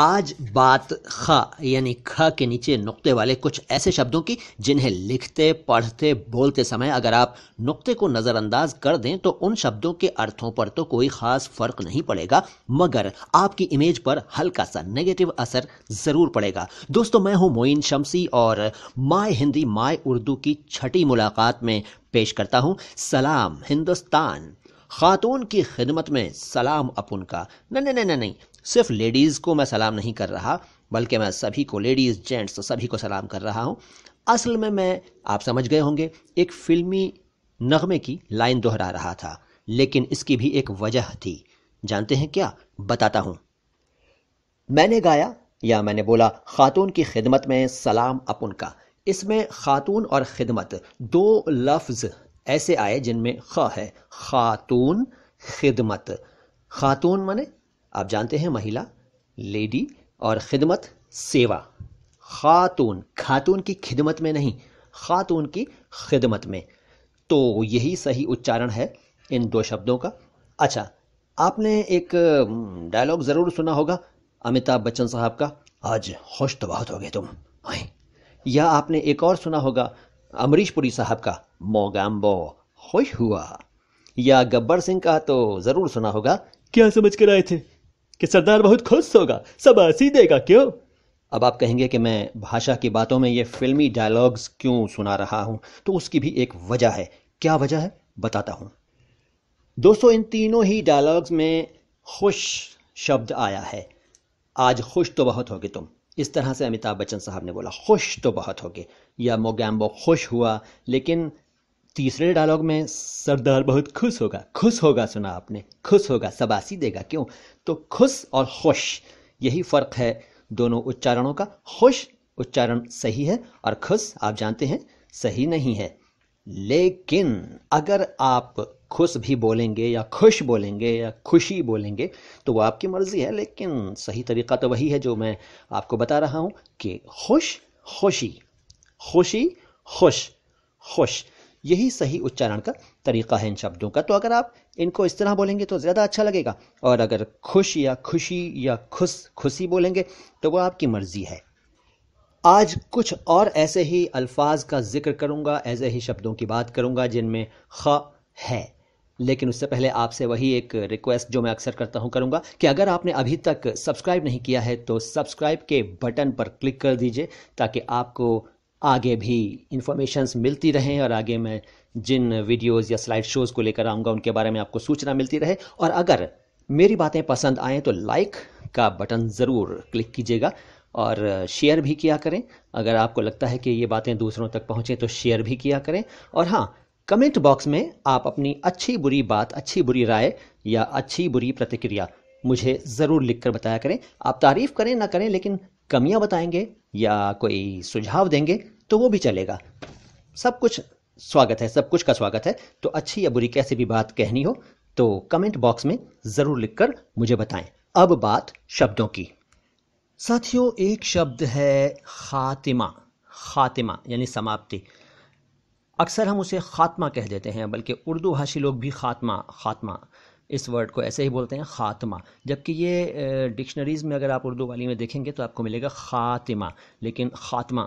آج بات خا یعنی خا کے نیچے نقطے والے کچھ ایسے شبدوں کی جنہیں لکھتے پڑھتے بولتے سمے اگر آپ نقطے کو نظر انداز کر دیں تو ان شبدوں کے ارتھوں پر تو کوئی خاص فرق نہیں پڑے گا مگر آپ کی امیج پر ہلکا سا نگیٹو اثر ضرور پڑے گا دوستو میں ہوں معین شمسی اور مائے ہندی مائے اردو کی چھٹی ملاقات میں پیش کرتا ہوں سلام ہندوستان خاتون کی خدمت میں سلام اپن کا نہیں نہیں نہیں نہیں صرف لیڈیز کو میں سلام نہیں کر رہا بلکہ میں سبھی کو لیڈیز جینٹس سبھی کو سلام کر رہا ہوں اصل میں میں آپ سمجھ گئے ہوں گے ایک فلمی نغمے کی لائن دہرا رہا تھا لیکن اس کی بھی ایک وجہ تھی جانتے ہیں کیا بتاتا ہوں میں نے گایا یا میں نے بولا خاتون کی خدمت میں سلام اپن کا اس میں خاتون اور خدمت دو لفظ ایسے آئے جن میں خ ہے خاتون خدمت خاتون مانے آپ جانتے ہیں مہیلا لیڈی اور خدمت سیوا خاتون خاتون کی خدمت میں نہیں خاتون کی خدمت میں تو یہی صحیح اچارن ہے ان دو شبدوں کا اچھا آپ نے ایک ڈائلوگ ضرور سنا ہوگا امیتابھ بچن صاحب کا آج خوش تو بہت ہو گئے تم یا آپ نے ایک اور سنا ہوگا امریش پوری صاحب کا موگامبو خوش ہوا یا گبر سنگھ کا تو ضرور سنا ہوگا کیا سمجھ کر آئے تھے کہ سردار بہت خوش ہوگا سب ہنسی دے گا کیوں اب آپ کہیں گے کہ میں بھاشا کی باتوں میں یہ فلمی ڈائلوگز کیوں سنا رہا ہوں تو اس کی بھی ایک وجہ ہے کیا وجہ ہے بتاتا ہوں دوستو ان تینوں ہی ڈائلوگز میں خوش شبد آیا ہے آج خوش تو بہت ہوگے تم اس طرح سے امیتابھ بچن صاحب نے بولا خوش تو بہت ہوگے یا موگیمبو خوش ہوا لیکن تیسرے ڈائلاگ میں سردار بہت خوش ہوگا خوش ہوگا سنا آپ نے خوش ہوگا سباسی دے گا کیوں تو خوش اور خوش یہی فرق ہے دونوں اچارنوں کا خوش اچارن صحیح ہے اور خوش آپ جانتے ہیں صحیح نہیں ہے لیکن اگر آپ خوش بھی بولیں گے یا خوش بولیں گے یا خوشی بولیں گے تو وہ آپ کی مرضی ہے لیکن صحیح طریقہ تو وہی ہے جو میں آپ کو بتا رہا ہوں کہ خوش خوشی خوشی خوش خوش یہی صحیح اچارن کا طریقہ ہے ان شبدوں کا تو اگر آپ ان کو اس طرح بولیں گے تو زیادہ اچھا لگے گا اور اگر خوش یا خوشی یا بولیں گے تو وہ آپ کی مرضی ہے آج کچھ اور ایسے ہی الفاظ کا ذکر کروں گا ایسے ہی شبدوں کی بات کروں گا جن میں خ ہے لیکن اس سے پہلے آپ سے وہی ایک ریکویسٹ جو میں اکثر کرتا ہوں کروں گا کہ اگر آپ نے ابھی تک سبسکرائب نہیں کیا ہے تو سبسکرائب کے بٹن پر کلک کر دیجئے تاکہ آپ کو آگے بھی انفارمیشنز ملتی رہیں اور آگے میں جن ویڈیوز یا سلائڈ شوز کو لے کر آؤں گا ان کے بارے میں آپ کو سوچنا ملتی رہے اور اگر میری باتیں پسند آئیں تو لائک کا بٹن ضرور کلک کیجیے گا اور شیئر بھی کیا کریں اگر آپ کو لگتا ہے کہ یہ باتیں دوسروں تک پہنچیں تو شیئر بھی کیا کریں اور ہاں کمنٹ باکس میں آپ اپنی اچھی بری بات اچھی بری رائے یا اچھی بری پرتکریا مجھے ضرور لکھ کر بتایا کریں آپ تعریف کریں نہ کریں لیکن کمیاں بتائیں گے یا کوئی سجھاؤ دیں گے تو وہ بھی چلے گا سب کچھ سواگت ہے سب کچھ کا سواگت ہے تو اچھی یا بری کیسی بھی بات کہنی ہو تو کمنٹ باکس میں ضرور لکھ کر مجھے بتائیں اب بات شبدوں کی ساتھیوں ایک شبد ہے خاتمہ خاتمہ یعنی سماپتی اکثر ہم اسے خاتمہ کہہ دیتے ہیں بلکہ اردو بھاشی لوگ بھی خاتمہ خاتمہ اس ورڈ کو ایسے ہی بولتے ہیں خاتمہ جبکہ یہ ڈکشنریز میں اگر آپ اردو والی میں دیکھیں گے تو آپ کو ملے گا خاتمہ لیکن خاتمہ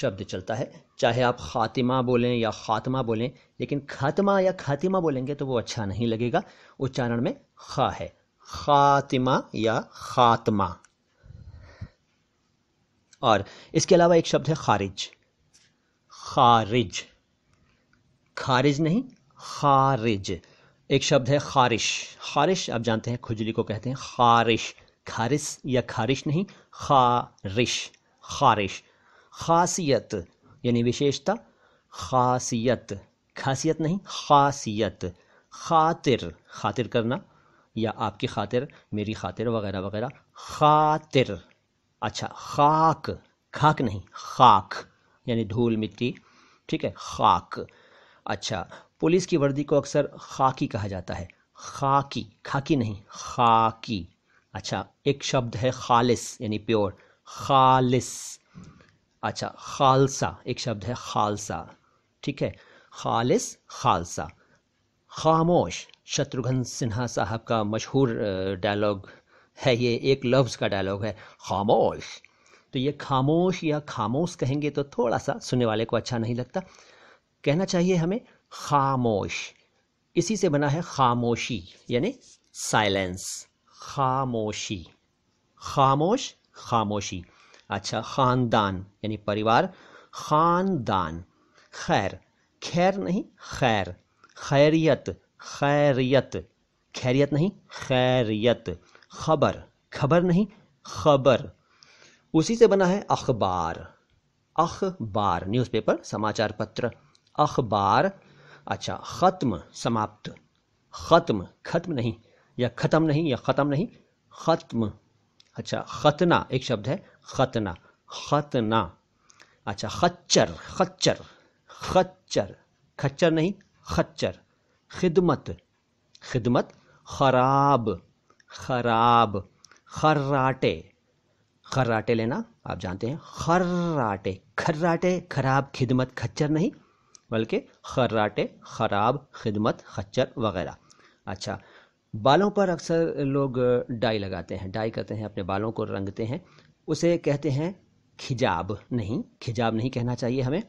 شبد چلتا ہے چاہے آپ خاتمہ بولیں یا خاتمہ بولیں لیکن خاتمہ یا خاتمہ بولیں گے تو وہ اچھا نہیں لگے گا اچارن میں خا ہے خاتمہ یا خاتمہ اور اس کے علاوہ ایک شبد ہے خارج خارج خارج نہیں خارج ایک شبد ہے خارش خارش آپ جانتے ہیں کھجلی کو کہتے ہیں خارش خارش یا خارش نہیں خارش خارش خاصیت یعنی وشیشتہ خاصیت خاصیت نہیں خاصیت خاطر خاطر کرنا یا آپ کی خاطر میری خاطر وغیرہ وغیرہ خاطر اچھا خاک خاک نہیں خاک یعنی دھول مٹی ٹھیک ہے خاک اچھا پولیس کی وردی کو اکثر خاکی کہا جاتا ہے خاکی خاکی نہیں خاکی اچھا ایک شبد ہے خالص یعنی پیور خالص اچھا خالصہ ایک شبد ہے خالصہ ٹھیک ہے خالص خالصہ خاموش شتروگھن سنہا صاحب کا مشہور ڈائلگ ہے یہ ایک لفظ کا ڈائلگ ہے خاموش تو یہ خاموش یا خاموش کہیں گے تو تھوڑا سا سننے والے کو اچھا نہیں لگتا کہنا چاہیے ہمیں خاموش اسی سے بنا ہے خاموشی یعنی سائلنس خاموشی خاموش خاموشی اچھا خاندان یعنی پریوار خاندان خیر خیر نہیں خیر خیریت خیریت خیریت نہیں خیریت خبر خبر نہیں خبر اسی سے بنا ہے اخبار اخبار نیوز پیپر سماچار پتر اخبار اچھا ختم سماپت ختم ختم نہیں یا ختم نہیں یا ختم نہیں ختم اچھا ختنا ایک شبد ہے ختنا ختنا اچھا خچر خچر خچر کھچر نہیں خچر خدمت خدمت خراب خراب خراٹے خراٹے لینا آپ جانتے ہیں خراٹے خراٹے خراب خدمت کھچر نہیں بلکہ خراٹے خراب خدمت خچر وغیرہ اچھا بالوں پر اکثر لوگ ڈائی لگاتے ہیں ڈائی کرتے ہیں اپنے بالوں کو رنگتے ہیں اسے کہتے ہیں کھجاب نہیں کھجاب نہیں کہنا چاہیے ہمیں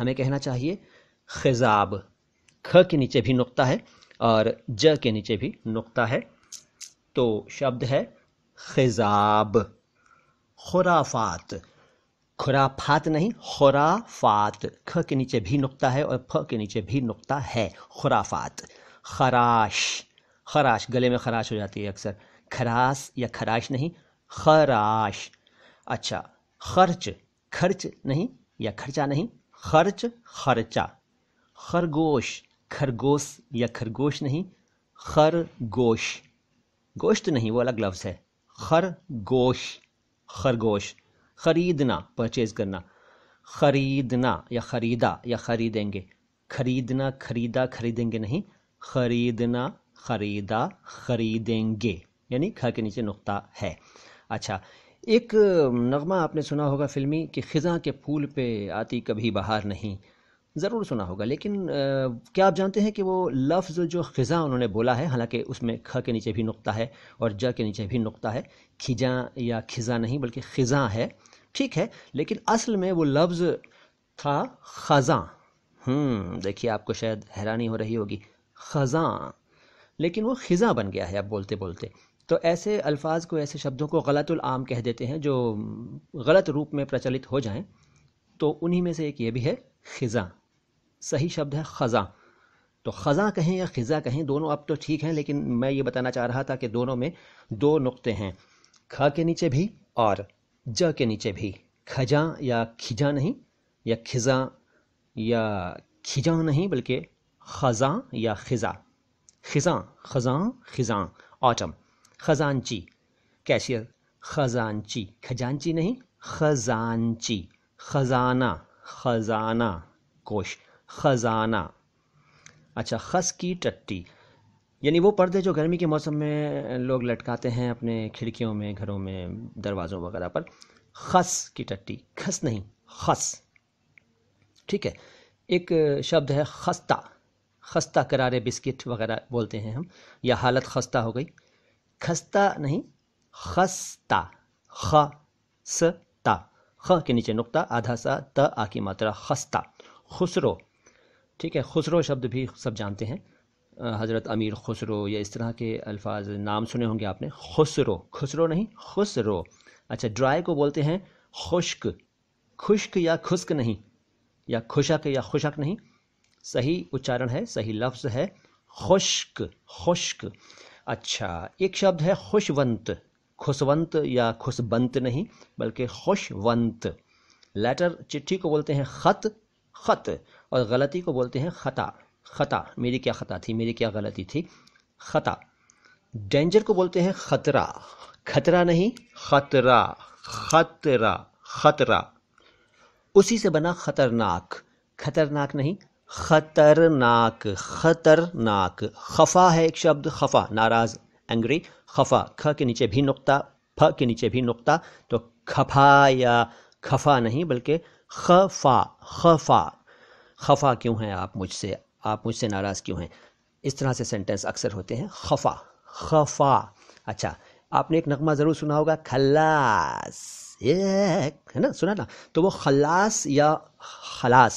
ہمیں کہنا چاہیے خزاب کھ کے نیچے بھی نقطہ ہے اور ج کے نیچے بھی نقطہ ہے تو شبد ہے خزاب خرافات خرافات نہیں خورا فات خ کے نیچے بھی نقطہ ہے اور پھ کے نیچے بھی نقطہ ہے خرافات خراش خراش گلے میں خراش ہو جاتی ہے اکثر خراس یا خراش نہیں خراش اچھا خرچ خرچ نہیں یا خرچہ نہیں خرچ خرچہ خرگوش خرگوش یا خرگوش نہیں خرگوش گوشت نہیں وہ الگ لفظ ہے خرگوش خرگوش خریدنا پرچیز کرنا خریدنا یا خریدا یا خریدیں گے خریدنا خریدا خریدیں گے نہیں خریدنا خریدا خریدیں گے یعنی کھا کے نیچے نقطہ ہے اچھا ایک نغمہ آپ نے سنا ہوگا فلمی کہ خزاں کے پھول پہ آتی کبھی بہار نہیں ضرور سنا ہوگا لیکن کیا آپ جانتے ہیں کہ وہ لفظ جو خزاں انہوں نے بولا ہے حالانکہ اس میں کھ کے نیچے بھی نقطہ ہے اور ج کے نیچے بھی نقطہ ہے کھجاں یا کھزاں نہیں بلکہ خزاں ہے ٹھیک ہے لیکن اصل میں وہ لفظ تھا خزاں ہوں دیکھیے آپ کو شاید حیرانی ہو رہی ہوگی خزاں لیکن وہ خزاں بن گیا ہے اب بولتے بولتے تو ایسے الفاظ کو ایسے شبدوں کو غلط العام کہہ دیتے ہیں جو غلط روپ میں پرچلت ہو جائیں تو انہی میں سے ایک یہ بھی ہے خزاں صحیح شبد ہے خزاں تو خزاں کہیں یا خزاں کہیں دونوں اب تو ٹھیک ہیں لیکن میں یہ بتانا چاہ رہا تھا کہ دونوں میں دو نقطے ہیں کھا کے نیچے بھی اور ج کے نیچے بھی کھجاں یا کھجاں نہیں یا خزاں یا کھجاں نہیں بلکہ خزاں یا خزاں خزاں خزاں خزاں آٹم خزانچی کیشیئر خزانچی کھجانچی نہیں خزانچی خزانہ خزانہ کوش خزانہ اچھا خس کی ٹٹی یعنی وہ پردے جو گرمی کے موسم میں لوگ لٹکاتے ہیں اپنے کھڑکیوں میں گھروں میں دروازوں وغیرہ پر خس کی ٹٹی خس نہیں خس ٹھیک ہے ایک شبد ہے خستہ خستہ کرارے بسکٹ وغیرہ بولتے ہیں ہم یا حالت خستہ ہو گئی خستہ نہیں خستہ خ س تا خ کے نیچے نقطہ آدھا سا تا آ کی ماترا خستہ خسرو ٹھیک ہے خسرو شبد بھی سب جانتے ہیں حضرت امیر خسرو یا اس طرح کے الفاظ نام سنے ہوں گے آپ نے خسرو خسرو نہیں خسرو اچھا ڈرائی کو بولتے ہیں خشک خشک یا خشک نہیں یا خشک یا خشک نہیں صحیح اچارن ہے صحیح لفظ ہے خشک خشک اچھا ایک شبد ہے خوشونت خسونت یا خسبنت نہیں بلکہ خوشونت لیٹر چٹھی کو بولتے ہیں خط خط اور غلطی کو بولتے ہیں خطا خطا میری کیا خطا تھی میری کیا غلطی تھی خطا ڈینجر کو بولتے ہیں خطرہ خطرہ نہیں خطرہ خطرہ خطرہ اسی سے بنا خطرناک خطرناک نہیں خطرناک خطرناک خفا ہے ایک شبد خفا ناراض اینگری خفا خ کے نیچے بھی نقطہ پھ کے نیچے بھی نقطہ تو کھپا یا کھفا نہیں بلکہ خفا خفا خفا کیوں ہیں آپ مجھ سے آپ مجھ سے ناراض کیوں ہیں اس طرح سے سینٹنس اکثر ہوتے ہیں خفا خفا اچھا آپ نے ایک نغمہ ضرور سنا ہوگا خلاص ایک ہے نا سنا نا تو وہ خلاص یا خلاص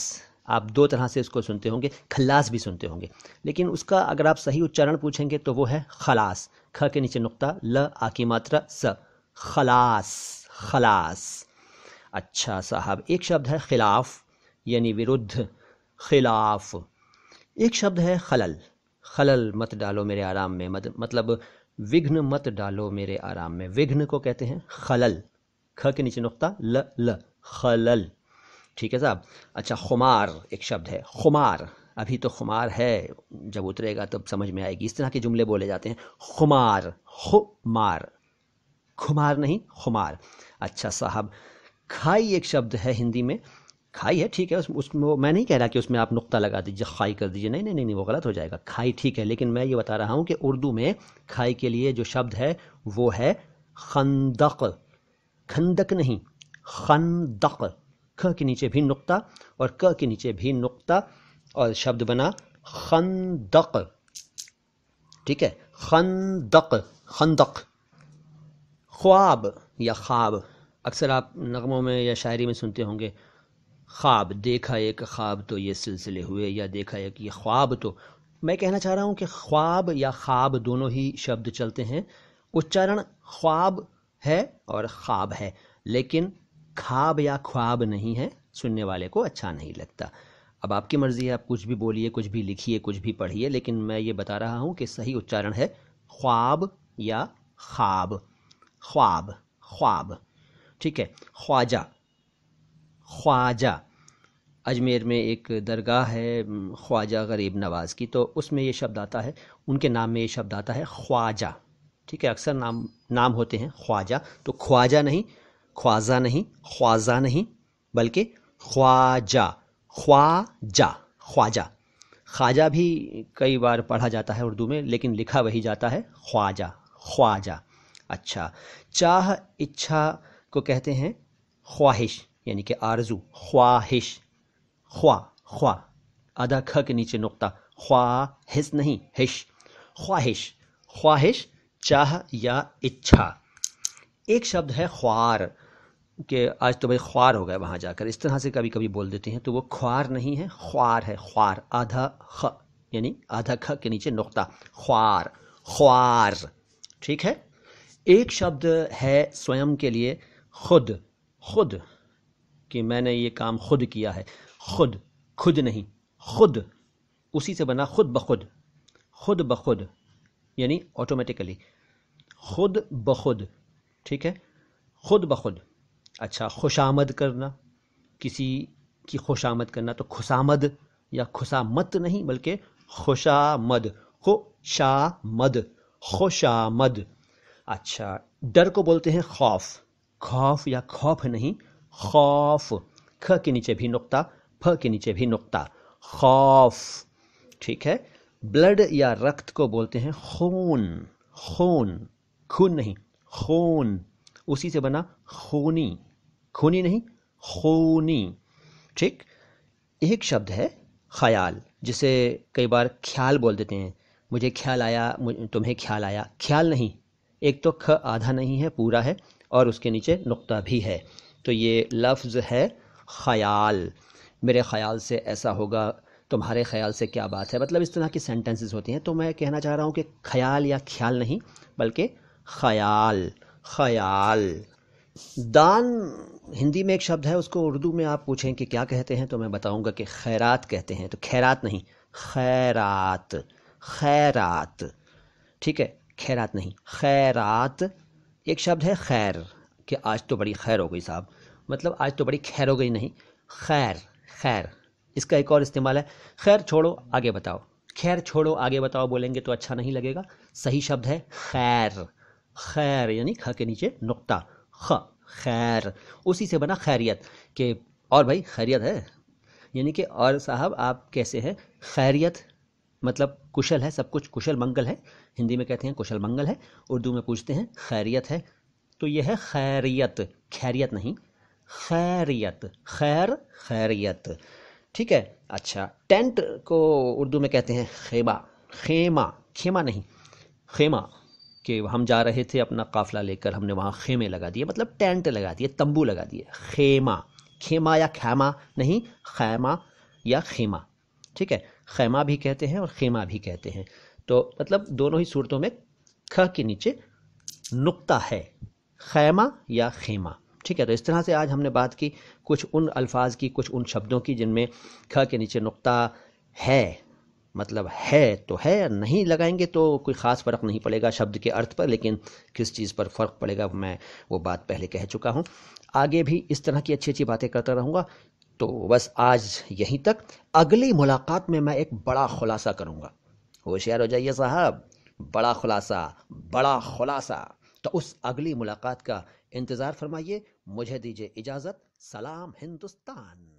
آپ دو طرح سے اس کو سنتے ہوں گے خلاص بھی سنتے ہوں گے لیکن اس کا اگر آپ صحیح اچارن پوچھیں گے تو وہ ہے خلاص کھ کے نیچے نقطہ ل آ کی ماترا س خلاص خلاص اچھا صاحب ایک شبد ہے خلاف یعنی ورودھ خلاف ایک شبد ہے خلل خلل مت ڈالو میرے آرام میں مطلب وگھن مت ڈالو میرے آرام میں وگھن کو کہتے ہیں خلل کھ کے نیچے نقطہ ل ل خلل ٹھیک ہے صاحب اچھا خمار ایک شبد ہے خمار ابھی تو خمار ہے جب اترے گا تب سمجھ میں آئے گی اس طرح کے جملے بولے جاتے ہیں خمار خمار خمار نہیں خمار اچھا صاحب کھائی ایک شبد ہے ہندی میں کھائی ہے ٹھیک ہے اس اس میں میں نہیں کہہ رہا کہ اس میں آپ نقطہ لگا دیجیے کھائی کر دیجیے نہیں نہیں نہیں نہیں وہ غلط ہو جائے گا کھائی ٹھیک ہے لیکن میں یہ بتا رہا ہوں کہ اردو میں کھائی کے لیے جو شبد ہے وہ ہے خندق خندق نہیں خندق کھ کے نیچے بھی نقطہ اور کہ کے نیچے بھی نقطہ اور شبد بنا خندق ٹھیک ہے خندق خندق خواب یا خواب اکثر آپ نغموں میں یا شاعری میں سنتے ہوں گے خواب دیکھا ایک خواب تو یہ سلسلے ہوئے یا دیکھا ایک یہ خواب تو میں کہنا چاہ رہا ہوں کہ خواب یا خواب دونوں ہی شبد چلتے ہیں اچارن خواب ہے اور خواب ہے لیکن خواب یا خواب نہیں ہے سننے والے کو اچھا نہیں لگتا اب آپ کی مرضی ہے آپ کچھ بھی بولیے کچھ بھی لکھیے کچھ بھی پڑھیے لیکن میں یہ بتا رہا ہوں کہ صحیح اچارن ہے خواب یا خواب خواب خواب ٹھیک ہے خواجہ خواجہ اجمیر میں ایک درگاہ ہے خواجہ غریب نواز کی تو اس میں یہ شبد آتا ہے ان کے نام میں یہ شبد آتا ہے خواجہ ٹھیک ہے اکثر نام نام ہوتے ہیں خواجہ تو خواجہ نہیں خواجہ نہیں خواجہ نہیں بلکہ خواجہ خواجہ خواجہ خواجہ بھی کئی بار پڑھا جاتا ہے اردو میں لیکن لکھا وہی جاتا ہے خواجہ خواجہ اچھا چاہ اچھا کو کہتے ہیں خواہش یعنی کہ آرزو خواہش خواہ خواہ آدھا کھ کے نیچے نقطہ خواہش نہیں ہش خواہش خواہش چاہ یا اچھا ایک شبد ہے خوار کہ آج تو بھائی خوار ہو گئے وہاں جا کر اس طرح سے کبھی کبھی بول دیتے ہیں تو وہ خوار نہیں ہے خوار ہے خوار آدھا خ یعنی آدھا کھ کے نیچے نقطہ خوار خوار ٹھیک ہے ایک شبد ہے سوئم کے لیے خود خود کہ میں نے یہ کام خود کیا ہے خود خود نہیں خود اسی سے بنا خود بخود خود بخود یعنی آٹومیٹیکلی خود بخود ٹھیک ہے خود بخود اچھا خوش آمد کرنا کسی کی خوش آمد کرنا تو خوشامد یا خوشامت نہیں بلکہ خوشامد خوشامد خوشامد اچھا ڈر کو بولتے ہیں خوف خوف یا خوف نہیں خوف کھ کے نیچے بھی نقطہ پھ کے نیچے بھی نقطہ خوف ٹھیک ہے بلڈ یا رکت کو بولتے ہیں خون خون خون نہیں خون اسی سے بنا خونی خونی نہیں خونی ٹھیک ایک شبد ہے خیال جسے کئی بار خیال بول دیتے ہیں مجھے خیال آیا تمہیں خیال آیا خیال نہیں ایک تو کھ آدھا نہیں ہے پورا ہے اور اس کے نیچے نقطہ بھی ہے تو یہ لفظ ہے خیال میرے خیال سے ایسا ہوگا تمہارے خیال سے کیا بات ہے مطلب اس طرح کی سینٹنسز ہوتی ہیں تو میں کہنا چاہ رہا ہوں کہ خیال یا خیال نہیں بلکہ خیال خیال دان ہندی میں ایک شبد ہے اس کو اردو میں آپ پوچھیں کہ کیا کہتے ہیں تو میں بتاؤں گا کہ خیرات کہتے ہیں تو خیرات نہیں خیرات خیرات ٹھیک ہے خیرات نہیں خیرات ایک شبد ہے خیر کہ آج تو بڑی خیر ہو گئی صاحب مطلب آج تو بڑی خیر ہو گئی نہیں خیر خیر اس کا ایک اور استعمال ہے خیر چھوڑو آگے بتاؤ خیر چھوڑو آگے بتاؤ بولیں گے تو اچھا نہیں لگے گا صحیح شبد ہے خیر خیر یعنی خ کے نیچے نقطہ خ خیر اسی سے بنا خیریت کہ اور بھائی خیریت ہے یعنی کہ اور صاحب آپ کیسے ہیں خیریت مطلب کشل ہے سب کچھ کشل منگل ہے ہندی میں کہتے ہیں کشل منگل ہے اردو میں پوچھتے ہیں خیریت ہے تو یہ ہے خیریت خیریت نہیں خیریت خیر خیریت ٹھیک ہے اچھا ٹینٹ کو اردو میں کہتے ہیں خیمہ خیمہ کھیما نہیں خیمہ کہ ہم جا رہے تھے اپنا قافلہ لے کر ہم نے وہاں خیمے لگا دیے مطلب ٹینٹ لگا دیے تمبو لگا دیے خیمہ خیمہ یا خیمہ نہیں خیمہ یا خیمہ ٹھیک ہے خیمہ بھی کہتے ہیں اور خیمہ بھی کہتے ہیں تو مطلب دونوں ہی صورتوں میں کھ کے نیچے نقطہ ہے خیمہ یا خیمہ ٹھیک ہے تو اس طرح سے آج ہم نے بات کی کچھ ان الفاظ کی کچھ ان شبدوں کی جن میں کھ کے نیچے نقطہ ہے مطلب ہے تو ہے نہیں لگائیں گے تو کوئی خاص فرق نہیں پڑے گا شبد کے ارتھ پر لیکن کس چیز پر فرق پڑے گا میں وہ بات پہلے کہہ چکا ہوں آگے بھی اس طرح کی اچھی اچھی باتیں کرتا رہوں گا تو بس آج یہیں تک اگلی ملاقات میں میں ایک بڑا خلاصہ کروں گا ہوشیار ہو جائیے صاحب بڑا خلاصہ بڑا خلاصہ تو اس اگلی ملاقات کا انتظار فرمائیے مجھے دیجیے اجازت سلام ہندوستان